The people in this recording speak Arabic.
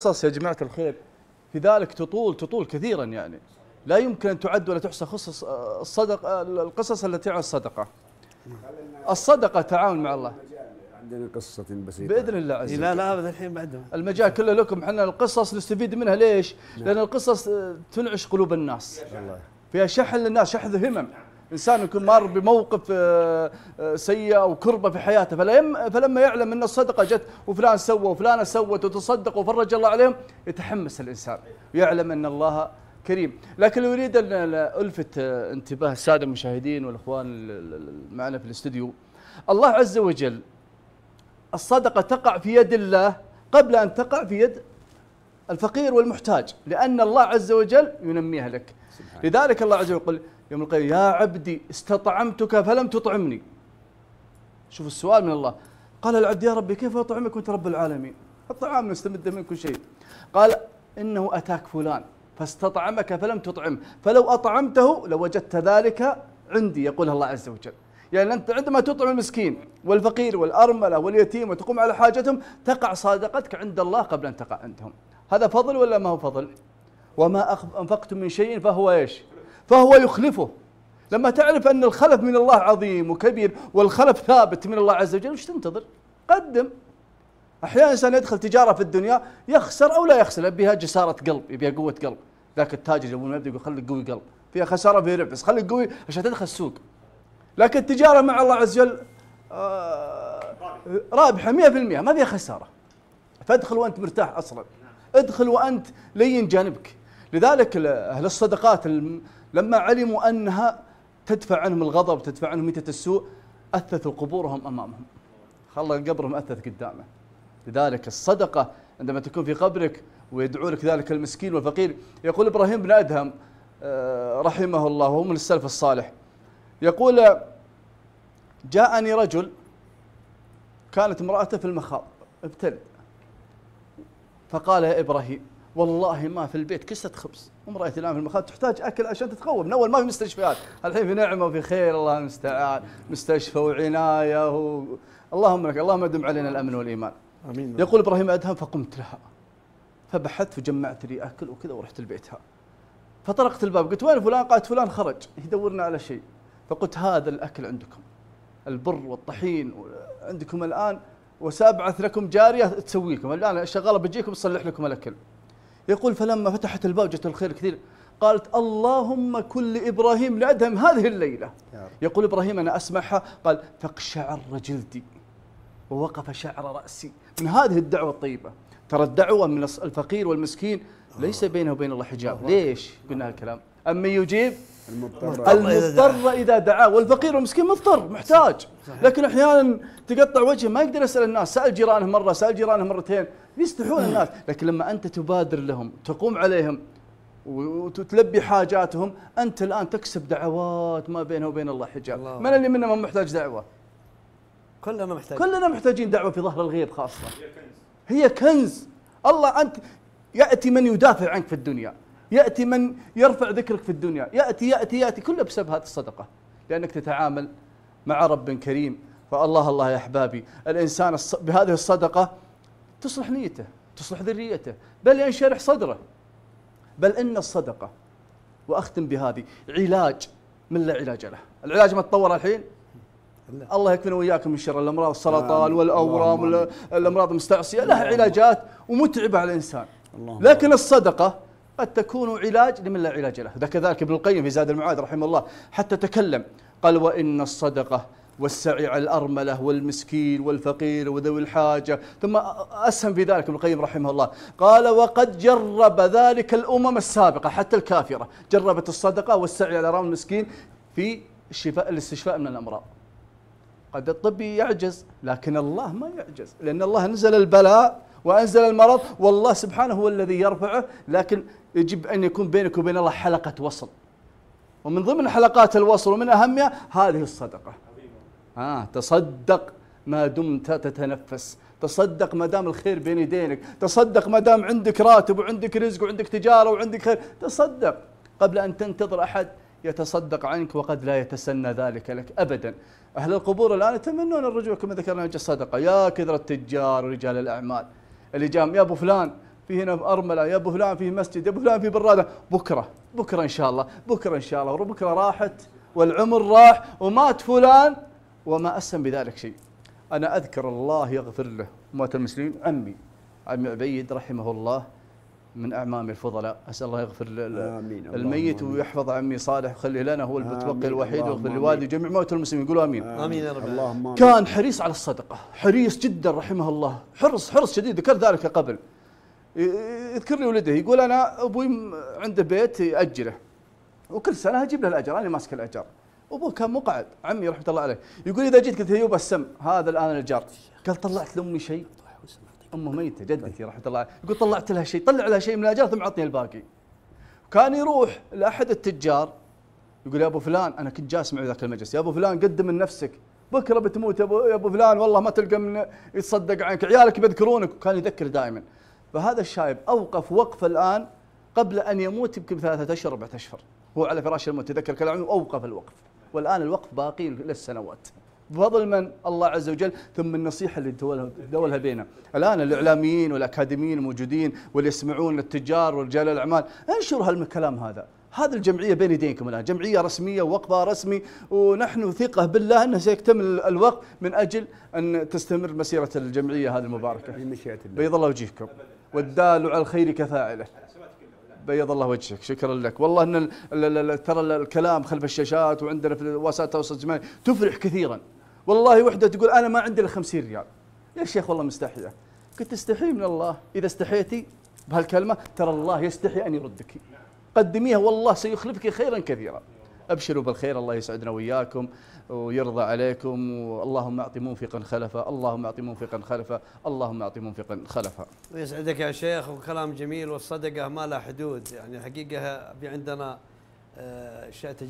قصص يا جماعة الخير في ذلك تطول تطول كثيرا يعني لا يمكن أن تعد ولا تحصى قصص آه، الصدقة آه، القصص التي عن الصدقة الصدقة تعاون مع الله عندنا قصة بسيطة بإذن الله عز وجل لا لا هذا الحين بعدهم المجال كله لكم احنا القصص نستفيد منها ليش؟ نعم. لأن القصص آه، تنعش قلوب الناس فيها شحن للناس شحذ همم انسان يكون مار بموقف آه، آه، سيء او كربه في حياته فلما فلما يعلم ان الصدقه جت وفلان سوى وفلانه سوت وتصدق وفرج الله عليهم يتحمس الانسان ويعلم ان الله كريم لكن اريد ان الفت آه، انتباه الساده المشاهدين والاخوان معنا في الاستديو الله عز وجل الصدقه تقع في يد الله قبل ان تقع في يد الفقير والمحتاج لان الله عز وجل ينميها لك لذلك الله عز وجل يقول يوم القيامة يا عبدي استطعمتك فلم تطعمني شوف السؤال من الله قال العبد يا ربي كيف أطعمك وأنت رب العالمين الطعام نستمد من كل شيء قال إنه أتاك فلان فاستطعمك فلم تطعم فلو أطعمته لوجدت ذلك عندي يقول الله عز وجل يعني أنت عندما تطعم المسكين والفقير والأرملة واليتيم وتقوم على حاجتهم تقع صدقتك عند الله قبل أن تقع عندهم هذا فضل ولا ما هو فضل وما أنفقتم من شيء فهو إيش فهو يخلفه لما تعرف أن الخلف من الله عظيم وكبير والخلف ثابت من الله عز وجل وش تنتظر قدم أحيانا إنسان يدخل تجارة في الدنيا يخسر أو لا يخسر يبيها جسارة قلب يبيها قوة قلب ذاك التاجر يقول يبدا يقول خليك قوي قلب فيها خسارة في ربح بس خليك قوي عشان تدخل السوق لكن التجارة مع الله عز وجل آه رابحة 100% ما فيها خسارة فادخل وأنت مرتاح أصلا ادخل وأنت لين جانبك لذلك أهل الصدقات لما علموا أنها تدفع عنهم الغضب تدفع عنهم ميتة السوء أثثوا قبورهم أمامهم خلى قبرهم أثث قدامه لذلك الصدقة عندما تكون في قبرك ويدعو لك ذلك المسكين والفقير يقول إبراهيم بن أدهم آه، رحمه الله هو من السلف الصالح يقول جاءني رجل كانت امرأته في المخاض ابتل فقال يا إبراهيم والله ما في البيت كسة خبز ومرأتي الآن في المخاض تحتاج أكل عشان تتقوم من أول ما في مستشفيات الحين في نعمة وفي خير الله المستعان مستشفى وعناية و... اللهم لك اللهم ادم علينا الأمن والإيمان أمين يقول إبراهيم أدهم فقمت لها فبحثت وجمعت لي أكل وكذا ورحت لبيتها فطرقت الباب قلت وين فلان قالت فلان خرج يدورنا على شيء فقلت هذا الأكل عندكم البر والطحين عندكم الآن وسأبعث لكم جارية تسويكم الآن شغالة بجيكم تصلح لكم الأكل يقول فلما فتحت الباب جت الخير كثير قالت اللهم كن لابراهيم لادهم هذه الليله يقول ابراهيم انا اسمعها قال فاقشعر جلدي ووقف شعر راسي من هذه الدعوه الطيبه ترى الدعوه من الفقير والمسكين ليس بينه وبين الله حجاب ليش قلنا هالكلام اما يجيب المضطر المضطر اذا دعاه والفقير والمسكين مضطر محتاج لكن احيانا تقطع وجهه ما يقدر يسال الناس سال جيرانه مره سال جيرانه مرتين يستحون الناس لكن لما أنت تبادر لهم تقوم عليهم وتلبي حاجاتهم أنت الآن تكسب دعوات ما بينه وبين الله حجاب الله. من اللي منا ما محتاج دعوة كلنا محتاجين كلنا محتاجين دعوة في ظهر الغيب خاصة هي كنز هي كنز الله أنت يأتي من يدافع عنك في الدنيا يأتي من يرفع ذكرك في الدنيا يأتي يأتي يأتي كله بسبب هذه الصدقة لأنك تتعامل مع رب كريم فالله الله يا أحبابي الإنسان بهذه الصدقة تصلح نيته تصلح ذريته بل ينشرح صدره بل ان الصدقه واختم بهذه علاج من لا علاج له العلاج ما تطور الحين الله, الله يكفينا وإياكم من شر الأمراض السرطان والأورام والأمراض المستعصية لها علاجات ومتعبة على الإنسان لكن الصدقة قد تكون علاج لمن لا علاج له ذكر كذلك ابن القيم في زاد المعاد رحمه الله حتى تكلم قال وإن الصدقة والسعي على الأرملة والمسكين والفقير وذوي الحاجة ثم أسهم في ذلك ابن القيم رحمه الله قال وقد جرب ذلك الأمم السابقة حتى الكافرة جربت الصدقة والسعي على رام المسكين في الشفاء الاستشفاء من الأمراض قد الطبي يعجز لكن الله ما يعجز لأن الله نزل البلاء وأنزل المرض والله سبحانه هو الذي يرفعه لكن يجب أن يكون بينك وبين الله حلقة وصل ومن ضمن حلقات الوصل ومن أهمها هذه الصدقة آه تصدق ما دمت تتنفس تصدق ما دام الخير بين يدينك تصدق ما دام عندك راتب وعندك رزق وعندك تجارة وعندك خير تصدق قبل أن تنتظر أحد يتصدق عنك وقد لا يتسنى ذلك لك أبدا أهل القبور الآن يتمنون الرجوع كما ذكرنا وجه الصدقة يا كثر التجار ورجال الأعمال اللي جام يا أبو فلان في هنا في أرملة يا أبو فلان في مسجد يا أبو فلان في برادة بكرة بكرة إن شاء الله بكرة إن شاء الله بكرة راحت والعمر راح ومات فلان وما أسهم بذلك شيء أنا أذكر الله يغفر له مات المسلمين عمي عمي عبيد رحمه الله من أعمامي الفضلاء أسأل الله يغفر آمين الميت آمين ويحفظ عمي صالح ويخليه لنا هو المتبقي الوحيد ويغفر لوالدي جميع موتى المسلمين يقولوا آمين آمين يا رب اللهم كان حريص على الصدقة حريص جدا رحمه الله حرص حرص شديد ذكر ذلك قبل يذكر لي ولده يقول أنا أبوي عنده بيت ياجره وكل سنة أجيب له الأجر أنا ماسك الأجر ابوه كان مقعد عمي رحمه الله عليه يقول اذا جيت قلت ايوب السم هذا الان الجار قال طلعت لامي شيء امه ميته جدتي رحمه الله عليه يقول طلعت لها شيء طلع لها شيء من الاجار ثم عطني الباقي كان يروح لاحد التجار يقول يا ابو فلان انا كنت جاسمع ذاك المجلس يا ابو فلان قدم من نفسك بكره بتموت يا ابو, يا أبو فلان والله ما تلقى من يتصدق عنك عيالك بيذكرونك وكان يذكر دائما فهذا الشايب اوقف وقف الان قبل ان يموت يمكن ثلاثة اشهر اربعة اشهر هو على فراش الموت تذكر كلامه اوقف الوقف والآن الوقف باقي للسنوات بفضل من الله عز وجل ثم النصيحة اللي دولها بينا الآن الإعلاميين والأكاديميين الموجودين واللي يسمعون التجار ورجال الأعمال انشروا هالكلام هذا هذه الجمعية بين يديكم الآن جمعية رسمية ووقفها رسمي ونحن ثقة بالله أنه سيكتمل الوقت من أجل أن تستمر مسيرة الجمعية هذه المباركة بمشيئة الله بيض الله وجهكم والدال على الخير كفاعله بيض الله وجهك شكرا لك والله ان ترى الكلام خلف الشاشات وعندنا في وسائل التواصل الاجتماعي تفرح كثيرا والله وحده تقول انا ما عندي الا 50 ريال يا شيخ والله مستحيه قلت استحي من الله اذا استحيتي بهالكلمه ترى الله يستحي ان يردك قدميها والله سيخلفك خيرا كثيرا أبشروا بالخير الله يسعدنا وياكم ويرضى عليكم اللهم أعطي منفقا خلفا اللهم أعطي منفقا خلفا اللهم أعطي منفقا خلفا ويسعدك يا شيخ وكلام جميل والصدقة ما لها حدود يعني حقيقة في عندنا آه، شيء تجارب